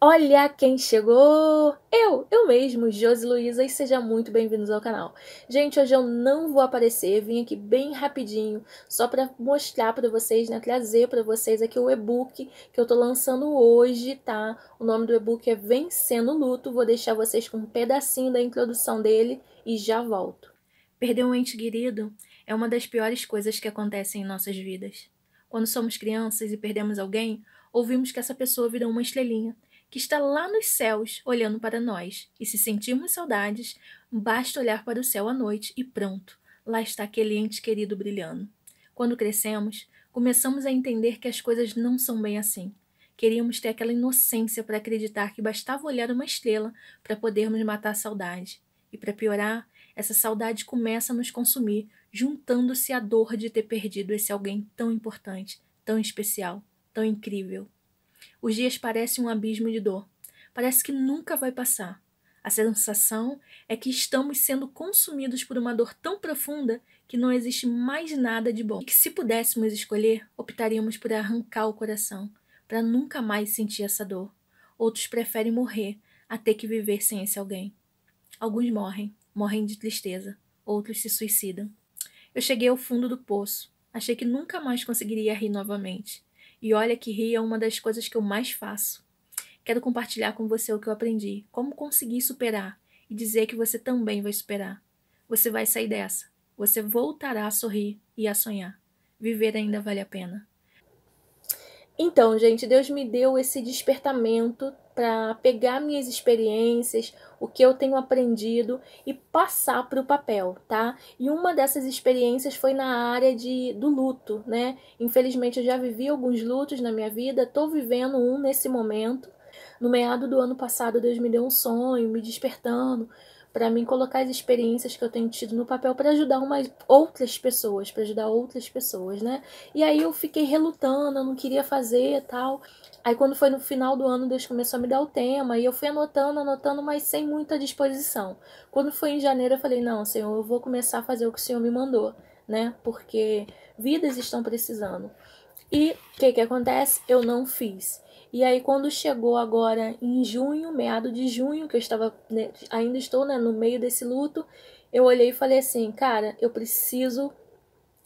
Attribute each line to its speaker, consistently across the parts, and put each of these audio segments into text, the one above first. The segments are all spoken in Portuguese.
Speaker 1: Olha quem chegou! Eu, eu mesmo, Josi Luiza, e seja muito bem-vindos ao canal. Gente, hoje eu não vou aparecer, vim aqui bem rapidinho, só para mostrar para vocês, né, trazer para vocês aqui o e-book que eu tô lançando hoje, tá? O nome do e-book é Vencendo o Luto, vou deixar vocês com um pedacinho da introdução dele e já volto. Perder um ente querido é uma das piores coisas que acontecem em nossas vidas. Quando somos crianças e perdemos alguém, ouvimos que essa pessoa virou uma estrelinha que está lá nos céus olhando para nós. E se sentirmos saudades, basta olhar para o céu à noite e pronto, lá está aquele ente querido brilhando. Quando crescemos, começamos a entender que as coisas não são bem assim. Queríamos ter aquela inocência para acreditar que bastava olhar uma estrela para podermos matar a saudade. E para piorar, essa saudade começa a nos consumir, juntando-se à dor de ter perdido esse alguém tão importante, tão especial, tão incrível. Os dias parecem um abismo de dor. Parece que nunca vai passar. A sensação é que estamos sendo consumidos por uma dor tão profunda que não existe mais nada de bom. E que se pudéssemos escolher, optaríamos por arrancar o coração, para nunca mais sentir essa dor. Outros preferem morrer a ter que viver sem esse alguém. Alguns morrem, morrem de tristeza, outros se suicidam. Eu cheguei ao fundo do poço. Achei que nunca mais conseguiria rir novamente. E olha que rir é uma das coisas que eu mais faço. Quero compartilhar com você o que eu aprendi, como conseguir superar e dizer que você também vai superar. Você vai sair dessa. Você voltará a sorrir e a sonhar. Viver ainda vale a pena. Então, gente, Deus me deu esse despertamento para pegar minhas experiências, o que eu tenho aprendido e passar para o papel, tá? E uma dessas experiências foi na área de, do luto, né? Infelizmente eu já vivi alguns lutos na minha vida, estou vivendo um nesse momento. No meado do ano passado, Deus me deu um sonho, me despertando para mim colocar as experiências que eu tenho tido no papel para ajudar umas outras pessoas, para ajudar outras pessoas, né? E aí eu fiquei relutando, eu não queria fazer, tal. Aí quando foi no final do ano, Deus começou a me dar o tema e eu fui anotando, anotando, mas sem muita disposição. Quando foi em janeiro, eu falei: "Não, Senhor, eu vou começar a fazer o que o Senhor me mandou", né? Porque vidas estão precisando. E o que, que acontece? Eu não fiz. E aí, quando chegou agora em junho, meado de junho, que eu estava, né, ainda estou né, no meio desse luto, eu olhei e falei assim: cara, eu preciso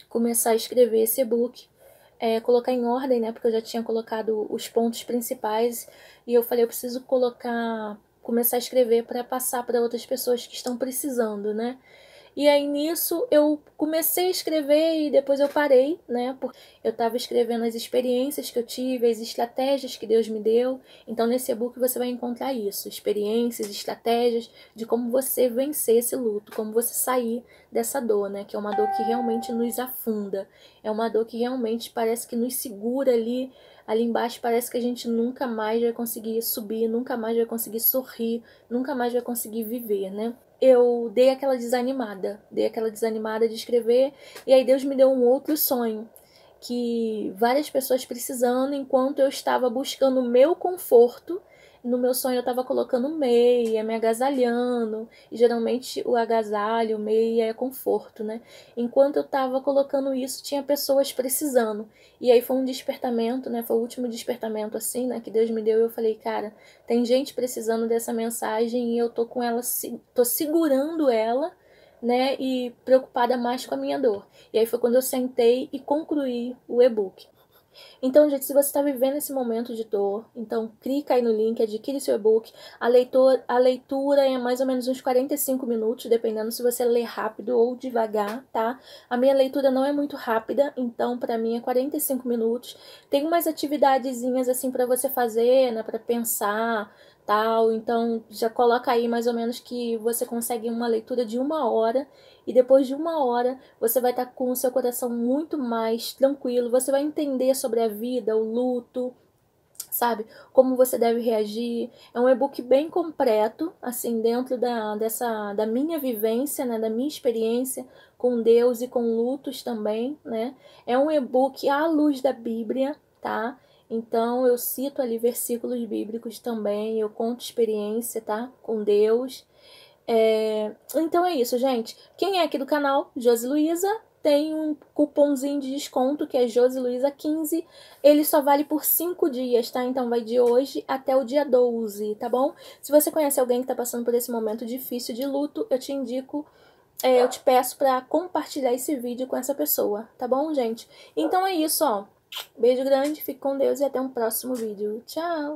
Speaker 1: começar a escrever esse e-book, é, colocar em ordem, né? Porque eu já tinha colocado os pontos principais e eu falei: eu preciso colocar, começar a escrever para passar para outras pessoas que estão precisando, né? E aí nisso eu comecei a escrever e depois eu parei, né? Porque eu estava escrevendo as experiências que eu tive, as estratégias que Deus me deu. Então nesse e-book você vai encontrar isso: experiências, estratégias de como você vencer esse luto, como você sair dessa dor, né? Que é uma dor que realmente nos afunda, é uma dor que realmente parece que nos segura ali. Ali embaixo parece que a gente nunca mais vai conseguir subir, nunca mais vai conseguir sorrir, nunca mais vai conseguir viver, né? eu dei aquela desanimada, dei aquela desanimada de escrever, e aí Deus me deu um outro sonho, que várias pessoas precisando, enquanto eu estava buscando o meu conforto, no meu sonho eu tava colocando meia, me agasalhando, e geralmente o agasalho, meia é conforto, né? Enquanto eu tava colocando isso, tinha pessoas precisando. E aí foi um despertamento, né? Foi o último despertamento assim, né, que Deus me deu, e eu falei, cara, tem gente precisando dessa mensagem e eu tô com ela, tô segurando ela né, e preocupada mais com a minha dor. E aí foi quando eu sentei e concluí o e-book. Então, gente, se você está vivendo esse momento de dor, então clica aí no link, adquire seu e-book. A, leitor, a leitura é mais ou menos uns 45 minutos, dependendo se você lê rápido ou devagar, tá? A minha leitura não é muito rápida, então para mim é 45 minutos. Tem umas atividadezinhas assim para você fazer, né, para pensar, tal. Então já coloca aí mais ou menos que você consegue uma leitura de uma hora e depois de uma hora você vai estar tá com o seu coração muito mais tranquilo. Você vai entender sobre a vida, o luto, sabe? Como você deve reagir. É um e-book bem completo, assim, dentro da, dessa, da minha vivência, né? Da minha experiência com Deus e com lutos também, né? É um e-book à luz da Bíblia, tá? Então eu cito ali versículos bíblicos também, eu conto experiência, tá? Com Deus. É... Então é isso, gente. Quem é aqui do canal, Josi Luiza, tem um cupomzinho de desconto que é JosiLuiza15. Ele só vale por 5 dias, tá? Então vai de hoje até o dia 12, tá bom? Se você conhece alguém que tá passando por esse momento difícil de luto, eu te indico, é, eu te peço para compartilhar esse vídeo com essa pessoa, tá bom, gente? Então é isso, ó. Beijo grande, fique com Deus e até um próximo vídeo. Tchau!